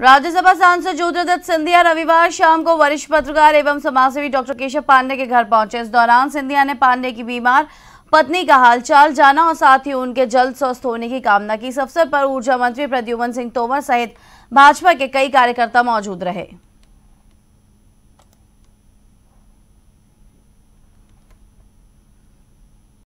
राज्यसभा सांसद ज्योतिदत्त सिंधिया रविवार शाम को वरिष्ठ पत्रकार एवं समाजसेवी डॉक्टर केशव पांडे के घर पहुंचे इस दौरान सिंधिया ने पांडे की बीमार पत्नी का हालचाल जाना और साथ ही उनके जल्द स्वस्थ होने की कामना की इस अवसर पर ऊर्जा मंत्री प्रद्युमन सिंह तोमर सहित भाजपा के कई कार्यकर्ता मौजूद रहे